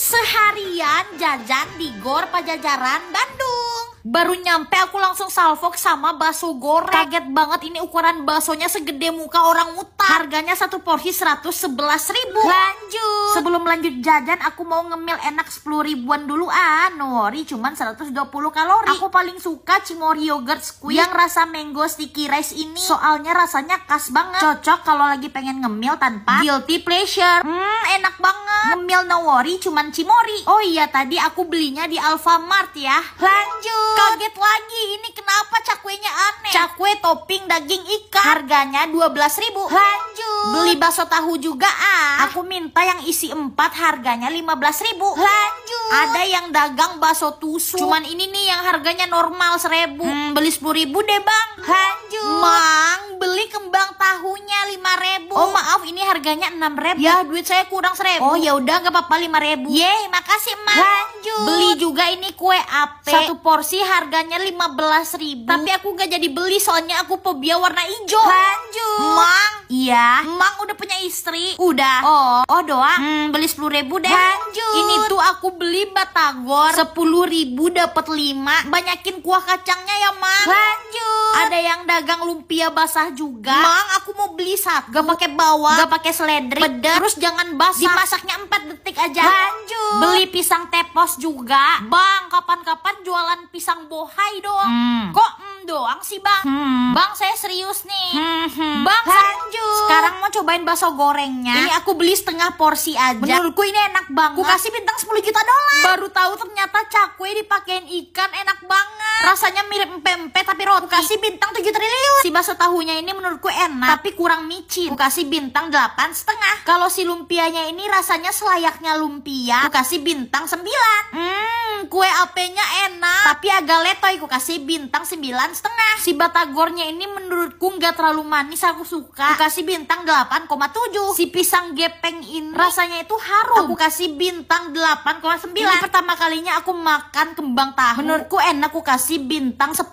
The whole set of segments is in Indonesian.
seharian jajan di Gor Pajajaran Bandung baru nyampe aku langsung salvok sama bakso goreng kaget banget ini ukuran baksonya segede muka orang utar harganya satu porsi 111 ribu lanjut sebelum lanjut jajan aku mau ngemil enak 10 ribuan dulu ah nori cuman 120 kalori aku paling suka cimori yogurt squid yang rasa mango sticky rice ini soalnya rasanya khas banget cocok kalau lagi pengen ngemil tanpa guilty pleasure hmm enak banget ngemil nowori cuman cimori oh iya tadi aku belinya di Alfamart ya lanjut Kaget lagi, ini kenapa cakwenya aneh? Cakwe topping daging ikan. Harganya dua belas ribu. Lanjut. Beli bakso tahu juga ah. Aku minta yang isi empat, harganya lima belas ribu. Lanjut. Ada yang dagang bakso tusuk. Cuman ini nih yang harganya normal seribu. Hmm, beli sepuluh ribu deh bang. Lanjut. Mang, beli kembang tahunya lima ribu. Oh maaf, ini harganya enam ribu. Ya, duit saya kurang seribu. Oh ya udah nggak apa-apa lima ribu. Yeay, makasih Mang. Lanjut. Beli juga ini kue ape. Satu porsi harganya 15 ribu Tapi aku gak jadi beli soalnya aku pobia warna hijau Lanjut Mang Iya Mang udah punya istri Udah Oh Oh doang hmm, Beli 10 ribu deh Lanjut Ini tuh aku beli batagor 10 ribu dapat 5 Banyakin kuah kacangnya ya Mang Lanjut Ada yang dagang lumpia basah juga Mang aku mau beli satu Gak pakai bawang Gak pakai seledri Pedas Terus jangan basah Dimasaknya 4 detik aja Lanjut Beli pisang tepos juga Bang kapan-kapan jualan pisang isang buhay doang hmm. kok mm, doang sih bang hmm. bang saya serius nih hmm. hmm. bang lanjut sekarang mau cobain bakso gorengnya ini aku beli setengah porsi aja menurutku ini enak banget ku kasih bintang 10 juta dolar baru tahu ternyata cakwe dipakein ikan enak banget rasanya mirip empe-empe tapi roti ku kasih bintang 7 triliun si bakso tahunya ini menurutku enak tapi kurang micin ku kasih bintang 8 setengah kalau si lumpianya ini rasanya selayaknya lumpia ku kasih bintang 9 hmm kue apenya enak tapi Galeto aku kasih bintang 9 setengah. Si batagornya ini menurutku nggak terlalu manis, aku suka. Aku kasih bintang 8,7. Si pisang gepeng ini rasanya itu harum. Aku kasih bintang 8,9. Ini pertama kalinya aku makan kembang tahu. Menurutku enak, Aku kasih bintang 10.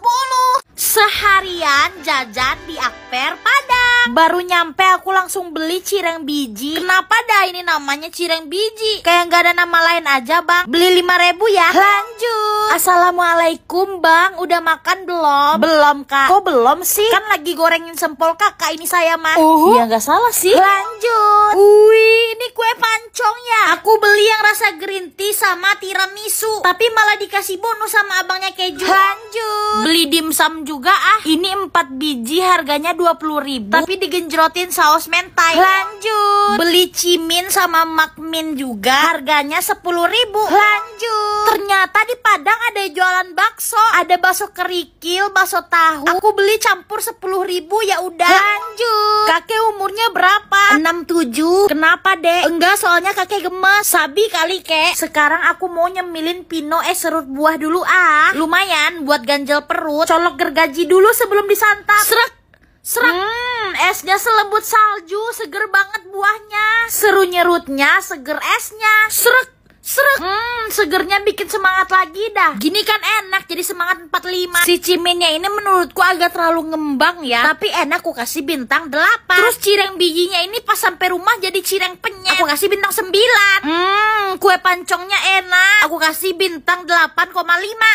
Seharian jajan di Akper Padang Baru nyampe aku langsung beli cireng biji Kenapa dah ini namanya cireng biji? Kayak nggak ada nama lain aja bang Beli 5 ribu ya Lanjut Assalamualaikum bang Udah makan belum? Belum kak Kok belum sih? Kan lagi gorengin sempol kakak ini saya mah Uhuh. Ya nggak salah sih Lanjut Wih ini kue pancong ya Aku beli yang rasa green tea sama tiramisu Tapi malah dikasih bonus sama abangnya keju Lanjut cuy. Beli dimsum juga ah. Ini 4 biji harganya 20 ribu. Tapi digenjrotin saus mentai. Lanjut. Beli cimin sama makmin juga. Harganya 10 ribu. Lanjut. Ternyata di Padang ada jualan bakso. Ada bakso kerikil, bakso tahu. Aku beli campur 10 ribu ya udah. Lanjut. Kakek umurnya berapa? 67. Kenapa dek? Enggak soalnya kakek gemes. Sabi kali kek. Sekarang aku mau nyemilin pino eh serut buah dulu ah. Lumayan buat ganjel perut, colok gergaji dulu sebelum disantap. Serak, serak. Hmm, esnya selembut salju, seger banget buahnya. Seru nyerutnya, seger esnya. Serak. Serak. Hmm, segernya bikin semangat lagi dah. Gini kan enak jadi semangat 45. Si ciminnya ini menurutku agak terlalu ngembang ya. Tapi enak aku kasih bintang 8. Terus cireng bijinya ini pas sampai rumah jadi cireng penyet. Aku kasih bintang 9. Hmm, kue pancongnya enak. Aku kasih bintang 8,5.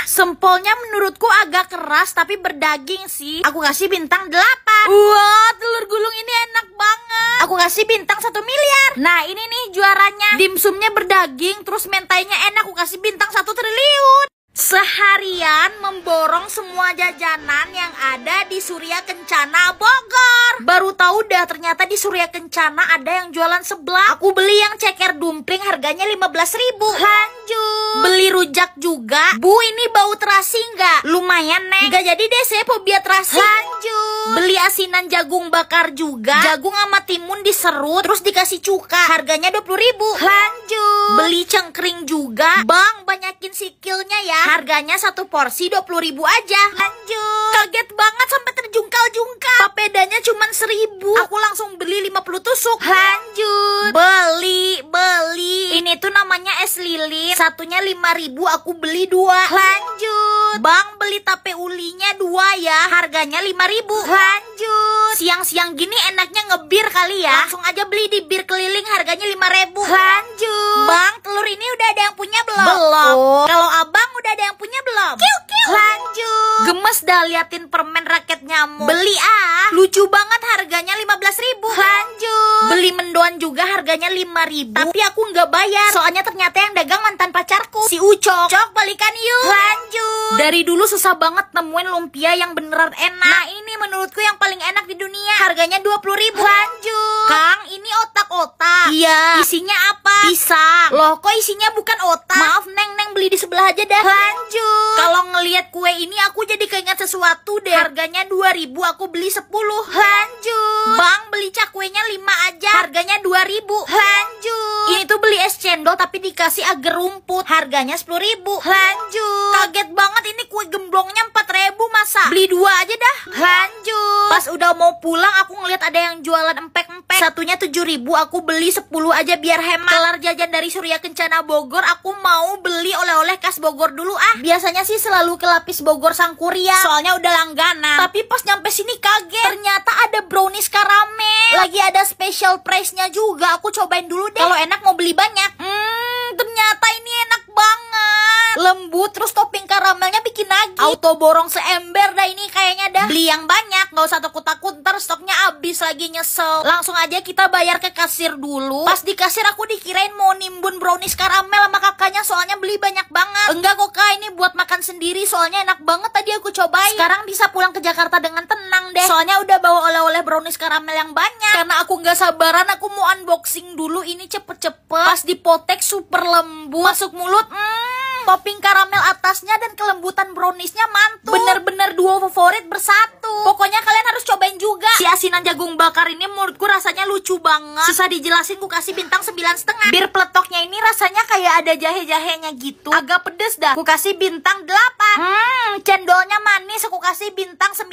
Sempolnya menurutku agak keras tapi berdaging sih. Aku kasih bintang 8. Wah, telur gulung ini enak banget. Aku kasih bintang 1 miliar. Nah, ini nih juaranya. Dimsumnya berdaging terus Terus mentainya enak, aku kasih bintang satu triliun. Seharian memborong semua jajanan yang ada di Surya Kencana Bogor. Baru tahu dah ternyata di Surya Kencana ada yang jualan sebelah Aku beli yang ceker dumpling harganya 15 ribu. Lanjut. Beli rujak juga. Bu ini bau terasi nggak? Lumayan nek. Gak jadi deh saya mau biar terasa Lanjut Beli asinan jagung bakar juga Jagung sama timun diserut Terus dikasih cuka Harganya rp ribu Lanjut Beli cengkring juga Bang banyakin sikilnya ya Harganya satu porsi rp ribu aja Lanjut Kaget banget sampai terjungkal-jungkal Papedanya cuma seribu Aku langsung beli 50 tusuk Lanjut Beli Beli Ini tuh namanya es lilin Satunya rp ribu aku beli dua Lanjut Bang beli tape uli belinya dua ya, harganya lima ribu. Lanjut. Siang-siang gini enaknya ngebir kali ya. Langsung aja beli di bir keliling harganya lima ribu. Lanjut. Bang, telur ini udah ada yang punya belum? Belum. Kalau abang udah ada yang punya belum? Kiu Lanjut. Gemes dah liatin permen raket nyamuk. Beli ah. Lucu banget harganya 15 ribu. Lanjut. Beli mendoan juga harganya 5 ribu. Tapi aku nggak bayar. Soalnya ternyata yang dagang mantan pacarku. Si Ucok. Cok balikan yuk. Lanjut. Dari dulu susah banget nemuin lumpia yang beneran enak. Nah ini menurutku yang paling enak di dunia. Harganya 20 ribu. Lanjut. Kang otak-otak. Iya. Isinya apa? Pisang. Loh, kok isinya bukan otak? Maaf, Neng, Neng beli di sebelah aja dah. Lanjut. Kalau ngelihat kue ini aku jadi keinget sesuatu deh. Harganya 2000, aku beli 10. Lanjut. Bang, beli cak kuenya 5 aja. Harganya 2000. Lanjut. Ini tuh beli es cendol tapi dikasih agar rumput. Harganya 10.000. Lanjut. Kaget banget ini kue gemblongnya 4000 masa. Beli dua aja dah. Lanjut. Pas udah mau pulang aku ngelihat ada yang jualan empek-empek. Satunya 7000 ribu aku beli 10 aja biar hemat kelar jajan dari Surya Kencana Bogor aku mau beli oleh-oleh khas Bogor dulu ah biasanya sih selalu ke lapis Bogor Sangkuria soalnya udah langganan tapi pas nyampe sini kaget ternyata ada brownies karamel lagi ada special price nya juga aku cobain dulu deh kalau enak mau beli banyak hmm ternyata ini enak banget lembut terus topping karamelnya bikin lagi auto borong seember dah ini kayaknya dah beli yang banyak gak usah takut-takut ntar stoknya habis lagi nyesel langsung aja kita bayar ke kasir dulu pas di kasir aku dikirain mau nimbun brownies karamel sama kakaknya soalnya beli banyak banget enggak kok ini buat makan sendiri soalnya enak banget tadi aku cobain. Sekarang bisa pulang ke Jakarta dengan tenang deh. Soalnya udah bawa oleh-oleh brownies karamel yang banyak. Karena aku nggak sabaran aku mau unboxing dulu ini cepet-cepet. Pas dipotek super lembut. Masuk mulut, hmm, Topping karamel atasnya dan kelembutan browniesnya mantul. Bener-bener duo favorit bersatu. Pokoknya kalian harus cobain juga. Si asinan jagung bakar ini menurutku rasanya lucu banget. Susah dijelasin ku kasih bintang 9,5. Bir peletoknya ini rasanya kayak ada jahe-jahenya gitu. Agak pedes dah. Ku kasih bintang 8. Hmm, cendolnya manis aku kasih bintang 9,5.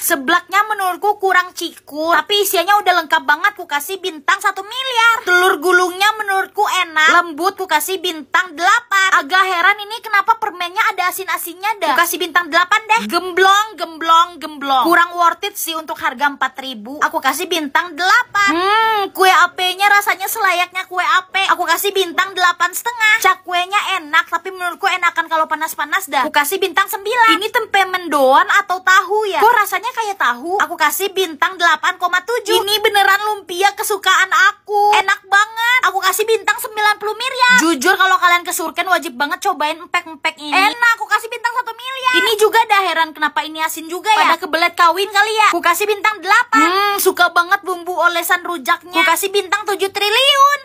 Seblaknya menurutku kurang cikur, tapi isiannya udah lengkap banget ku kasih bintang 1 miliar. Telur gulungnya menurutku enak, lembut ku kasih bintang 8. Agak gak heran ini kenapa permennya ada asin-asinnya dah. Aku kasih bintang 8 deh. Gemblong, gemblong, gemblong. Kurang worth it sih untuk harga 4000. Aku kasih bintang 8. Hmm, kue AP-nya rasanya selayaknya kue AP. Aku kasih bintang 8 setengah. Cak kuenya enak, tapi menurutku enakan kalau panas-panas dah. Aku kasih bintang 9. Ini tempe mendoan atau tahu ya? Kok rasanya kayak tahu? Aku kasih bintang 8,7. Ini beneran lumpia kesukaan aku. Enak banget. Aku kasih bintang 90 miliar. Jujur kalau kalian ke wajib banget banget cobain empek-empek ini Enak, aku kasih bintang satu miliar Ini juga dah heran kenapa ini asin juga ya Pada kebelet kawin kali ya Aku kasih bintang 8 Hmm, suka banget bumbu olesan rujaknya Aku kasih bintang 7 triliun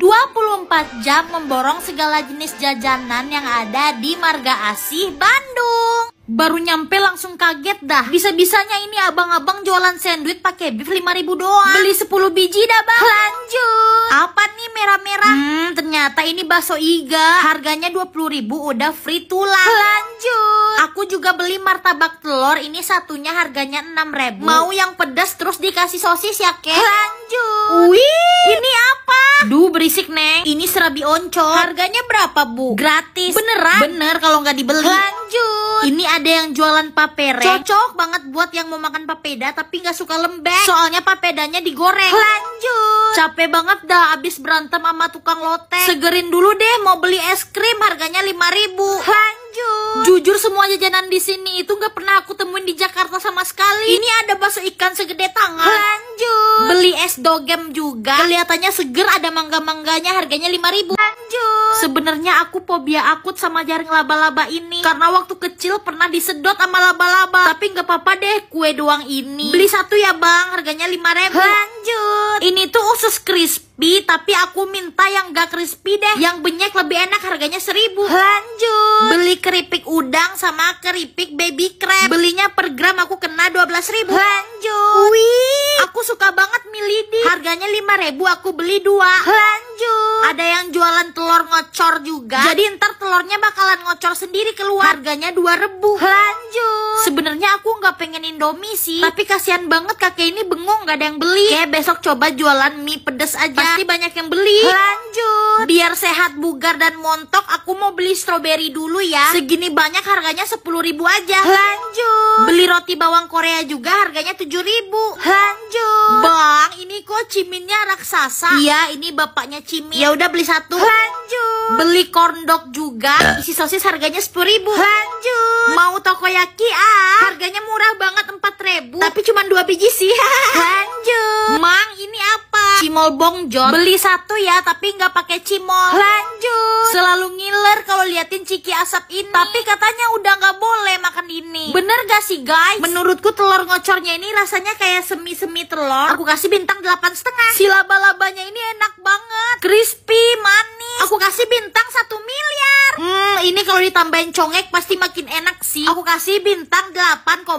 24 jam memborong segala jenis jajanan yang ada di Marga Asih, Bandung. Baru nyampe langsung kaget dah. Bisa-bisanya ini abang-abang jualan sandwich pakai beef 5000 doang. Beli 10 biji dah, Bang. Lanjut. Apa nih merah-merah? Hmm, ternyata ini bakso iga. Harganya 20.000 udah free tulang. Lanjut. Aku juga beli martabak telur, ini satunya harganya 6.000. Mau yang pedas terus dikasih sosis ya, Kek? Lanjut. Wih, ini apa? Duh, berisik, Neng. Ini serabi oncom. Harganya berapa, Bu? Gratis. Beneran? Bener kalau nggak dibeli. Lanjut. Ini ada yang jualan papere Cocok banget buat yang mau makan papeda tapi nggak suka lembek Soalnya papedanya digoreng Lanjut Capek banget dah abis berantem sama tukang lote Segerin dulu deh mau beli es krim harganya 5 ribu. Lanjut Jujur semua jajanan di sini itu nggak pernah aku temuin di Jakarta sama sekali. Ini ada bakso ikan segede tangan. Lanjut. Beli es dogem juga. Kelihatannya seger ada mangga-mangganya harganya ribu lanjut. Sebenarnya aku fobia akut sama jaring laba-laba ini. Karena waktu kecil pernah disedot sama laba-laba. Tapi nggak apa-apa deh, kue doang ini. Beli satu ya bang, harganya 5 ribu. Lanjut. Ini tuh usus crispy crispy tapi aku minta yang gak crispy deh yang benyek lebih enak harganya seribu lanjut beli keripik udang sama keripik baby crab belinya per gram aku kena 12 ribu lanjut wih aku suka banget milidi harganya 5 ribu aku beli dua lanjut ada yang jualan telur ngocor juga jadi ntar telurnya bakalan ngocor sendiri keluar harganya dua ribu lanjut sebenarnya aku nggak pengen indomie sih tapi kasihan banget kakek ini bengong gak ada yang beli kayak besok coba jualan mie pedes aja pasti banyak yang beli. Lanjut biar sehat bugar dan montok aku mau beli stroberi dulu ya segini banyak harganya 10.000 aja lanjut beli roti bawang Korea juga harganya 7.000. ribu lanjut bang ini kok ciminnya raksasa iya ini bapaknya cimin ya udah beli satu lanjut beli kondok juga isi sosis harganya 10.000. ribu lanjut mau takoyaki ah harganya murah banget 4.000. ribu tapi cuma dua biji sih lanjut mang ini apa cimol bongjon. beli satu ya tapi nggak pakai cimol Lanjut. Selalu ngiler ngeliatin ciki asap ini. Tapi katanya udah gak boleh makan ini. Bener gak sih guys? Menurutku telur ngocornya ini rasanya kayak semi-semi telur. Aku kasih bintang 8 setengah. Si laba-labanya ini enak banget. Crispy, manis. Aku kasih bintang 1 miliar. Hmm, ini kalau ditambahin congek pasti makin enak sih. Aku kasih bintang 8,9.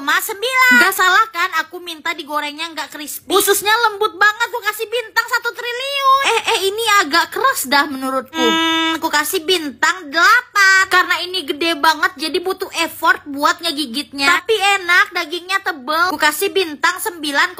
Gak salah kan aku minta digorengnya nggak crispy. khususnya lembut banget. Aku kasih bintang 1 triliun. Eh, eh ini agak keras dah menurutku. Hmm, aku kasih bintang 8 karena ini gede banget jadi butuh effort buat ngegigitnya tapi enak dagingnya tebel Gue kasih bintang 9,9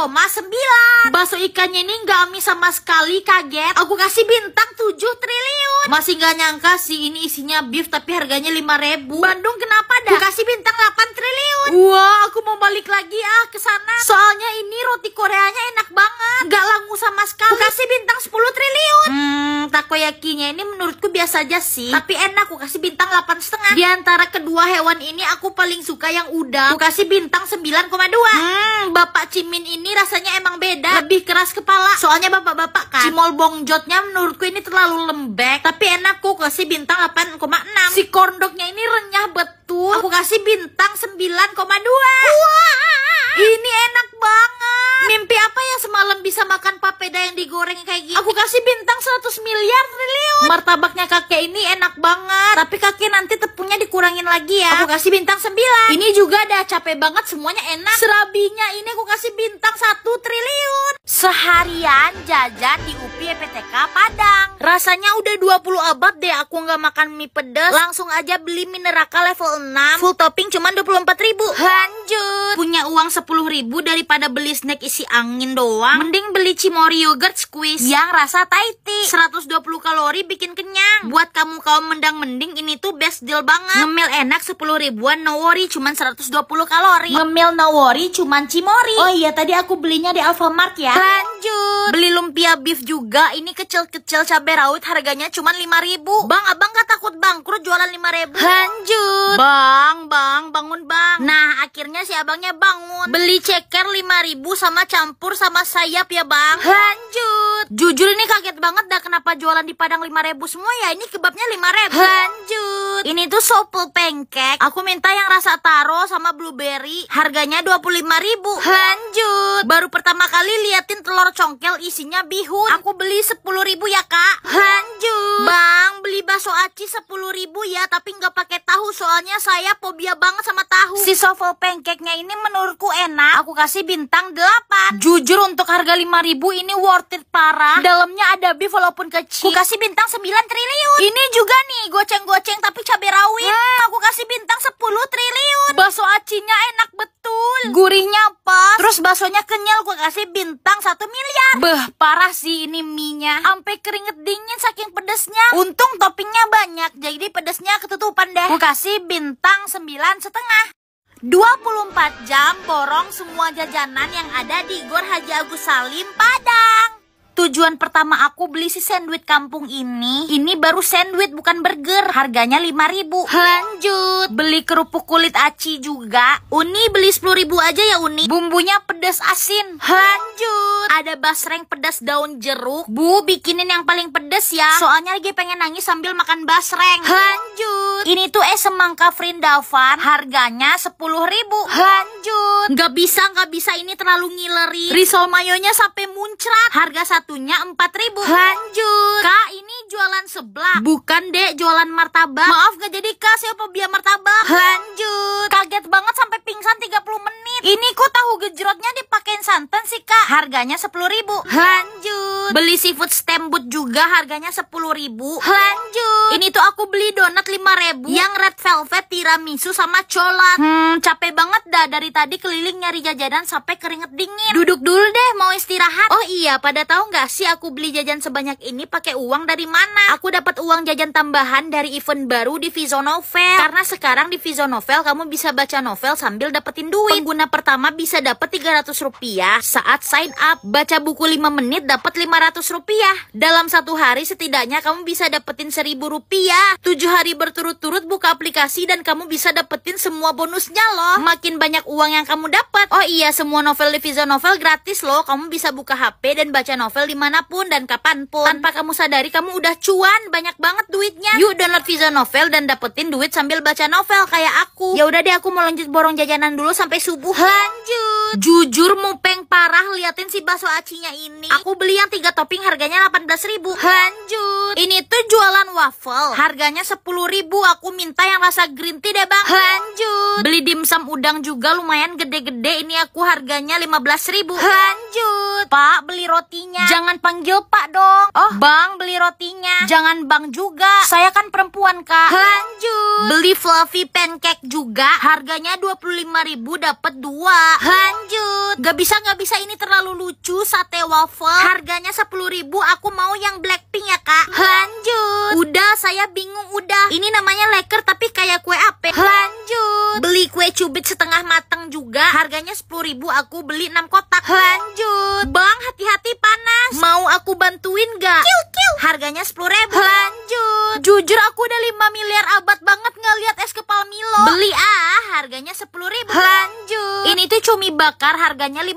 bakso ikannya ini gak amis sama sekali kaget oh, aku kasih bintang 7 triliun masih gak nyangka sih ini isinya beef tapi harganya 5 ribu Bandung kenapa dah? Gue kasih bintang 8 triliun wah aku mau balik lagi ah ke sana soalnya ini roti koreanya enak banget Gak langu sama sekali Gue kasih bintang 10 triliun hmm takoyakinya ini menurutku biasa aja sih tapi enak aku kasih bintang 8,5. Di antara kedua hewan ini aku paling suka yang udang. Aku kasih bintang 9,2. Hmm, Bapak Cimin ini rasanya emang beda. Lebih keras kepala. Soalnya bapak-bapak kan. Cimol bongjotnya menurutku ini terlalu lembek. Tapi enak aku kasih bintang 8,6. Si kondoknya ini renyah betul. Aku kasih bintang 9,2. dua Ini enak banget. Mimpi apa yang semalam bisa makan papeda yang digoreng kayak gini? Aku kasih bintang 100 miliar triliun. Martabaknya kakek ini enak banget. Tapi kakek nanti tepungnya dikurangin lagi ya. Aku kasih bintang 9. Ini juga ada capek banget semuanya enak. Serabinya ini aku kasih bintang 1 triliun. Seharian jajan di UPI e PTK Padang. Rasanya udah 20 abad deh aku nggak makan mie pedas. Langsung aja beli mie neraka level 6. Full topping cuma 24 ribu. Lanjut. Punya uang 10 ribu daripada beli snack isi angin doang. Mending beli Cimori yogurt squeeze. Yang rasa taiti. 120 kalori bikin kenyang. Buat kamu kaum mendang mending ini tuh best deal banget. Ngemil enak 10 ribuan no worry cuman 120 kalori. Ngemil no worry cuman Cimori. Oh iya tadi aku belinya di Alfamart ya. Lanjut. Beli lumpia beef juga. Ini kecil-kecil cabai rawit harganya cuma 5000 Bang, abang gak takut bangkrut jualan 5000 ribu? Lanjut. Bang, bang, bangun bang. Nah, akhirnya si abangnya bangun. Beli ceker 5000 sama campur sama sayap ya bang. Lanjut. Jujur ini kaget banget dah kenapa jualan di Padang 5000 semua ya. Ini kebabnya 5000 ribu. Lanjut. Ini tuh sopel pengkek Aku minta yang rasa taro sama blueberry. Harganya 25000 ribu. Lanjut. Baru pertama kali liatin bikin telur congkel isinya bihun. Aku beli 10 ribu ya kak. Lanjut. Bang, beli bakso aci 10 ribu ya tapi nggak pakai tahu soalnya saya fobia banget sama tahu. Si sovel pancake-nya ini menurutku enak. Aku kasih bintang 8. Jujur untuk harga 5000 ini worth it parah. Dalamnya ada beef walaupun kecil. aku kasih bintang 9 triliun. Ini juga nih goceng-goceng tapi cabai rawit. Hmm. Aku kasih bintang 10 triliun. Bakso acinya enak betul. Gurihnya pas. Terus baksonya kenyal gue kasih bintang 1 miliar. Beh, parah sih ini minyak. Sampai keringet dingin saking pedesnya. Untung toppingnya banyak jadi pedesnya ketutupan deh. Aku kasih bintang 9 setengah. 24 jam borong semua jajanan yang ada di Gor Haji Agus Salim Padang. Tujuan pertama aku beli si sandwich kampung ini, ini baru sandwich bukan burger. Harganya 5000 Lanjut, beli kerupuk kulit aci juga. Uni beli 10000 aja ya Uni. Bumbunya pedas asin. Lanjut, ada basreng pedas daun jeruk. Bu, bikinin yang paling pedas ya. Soalnya lagi pengen nangis sambil makan basreng. Lanjut, ini tuh es semangka Frindavan. Harganya 10000 Lanjut, nggak bisa, nggak bisa ini terlalu ngileri. Risol mayonya sampai muncrat. Harga satu satunya 4000 Lanjut Kak ini jualan seblak Bukan dek jualan martabak Maaf gak jadi kak siapa biar martabak Lanjut Kaget banget sampai pingsan 30 menit Ini kok tahu gejrotnya dipakein santan sih kak Harganya sepuluh ribu Lanjut Beli seafood stembut juga harganya sepuluh ribu Lanjut Ini tuh aku beli donat lima ribu Yang red velvet tiramisu sama colat Hmm capek banget dah dari tadi keliling nyari jajanan sampai keringet dingin Duduk dulu deh mau istirahat Oh iya pada tahu nggak sih aku beli jajan sebanyak ini pakai uang dari mana? Aku dapat uang jajan tambahan dari event baru di Vizo Novel. Karena sekarang di Vizo Novel kamu bisa baca novel sambil dapetin duit. Pengguna pertama bisa dapat 300 rupiah saat sign up. Baca buku 5 menit dapat 500 rupiah. Dalam satu hari setidaknya kamu bisa dapetin 1000 rupiah. 7 hari berturut-turut buka aplikasi dan kamu bisa dapetin semua bonusnya loh. Makin banyak uang yang kamu dapat. Oh iya, semua novel di Vizo Novel gratis loh. Kamu bisa buka HP dan baca novel tinggal dimanapun dan kapanpun. Tanpa kamu sadari, kamu udah cuan banyak banget duitnya. Yuk download Visa Novel dan dapetin duit sambil baca novel kayak aku. Ya udah deh, aku mau lanjut borong jajanan dulu sampai subuh. Lanjut. Jujur mupeng parah liatin si bakso acinya ini. Aku beli yang tiga topping harganya 18 ribu. Lanjut. Ini tuh jualan waffle. Harganya 10 ribu. Aku minta yang rasa green tea deh bang. Lanjut. Beli dimsum udang juga lumayan gede-gede. Ini aku harganya 15 ribu. Lanjut. Pak, beli rotinya. Jangan panggil Pak dong. Oh, Bang beli rotinya. Jangan Bang juga. Saya kan perempuan, Kak. Lanjut. Beli fluffy pancake juga. Harganya 25.000 dapat 2. Lanjut. Gak bisa gak bisa ini terlalu lucu sate waffle. Harganya 10.000. Aku mau yang Blackpink ya, Kak. Lanjut. Udah, saya bingung udah. Ini namanya leker tapi kayak kue apa? Lanjut. Beli kue cubit setengah matang juga. Harganya 10.000. Aku beli 6 kotak. Lanjut. Bang, hati-hati panas. Mas. Mau aku bantuin gak? Kiu, kiu. Harganya sepuluh ribu. Lanjut banget. Jujur aku udah 5 miliar abad banget ngelihat es kepal Milo Beli ah harganya 10 ribu Lanjut Ini tuh cumi bakar harganya 15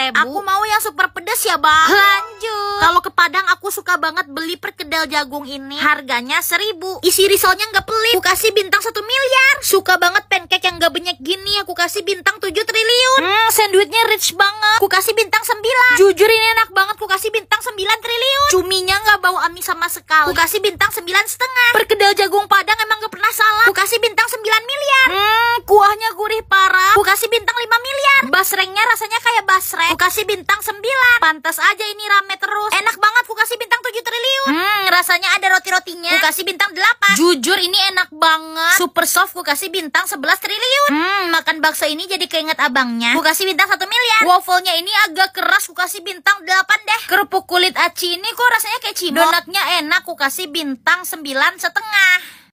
ribu Aku mau yang super pedes ya bang Lanjut Kalau ke Padang aku suka banget beli perkedel jagung ini Harganya 1000 Isi risolnya nggak pelit Aku kasih bintang 1 miliar Suka banget pancake yang nggak banyak gini Aku kasih bintang 7 triliun Hmm sandwichnya rich banget aku kasih bintang 9 Jujur ini enak banget aku kasih bintang 9 triliun Cuminya nggak bau amis sama sekali aku kasih bintang 9 setengah. Perkedel jagung padang emang gak pernah salah. Ku kasih bintang 9 miliar. Hmm, kuahnya gurih parah. Ku kasih bintang 5 miliar. Basrengnya rasanya kayak basreng. Ku kasih bintang 9. Pantas aja ini rame Microsoft gue kasih bintang 11 triliun. Hmm, makan bakso ini jadi keinget abangnya. Gue kasih bintang 1 miliar. Waffle-nya ini agak keras, gue kasih bintang 8 deh. Kerupuk kulit aci ini kok rasanya kayak cimol. Donatnya enak, gue kasih bintang 9 setengah.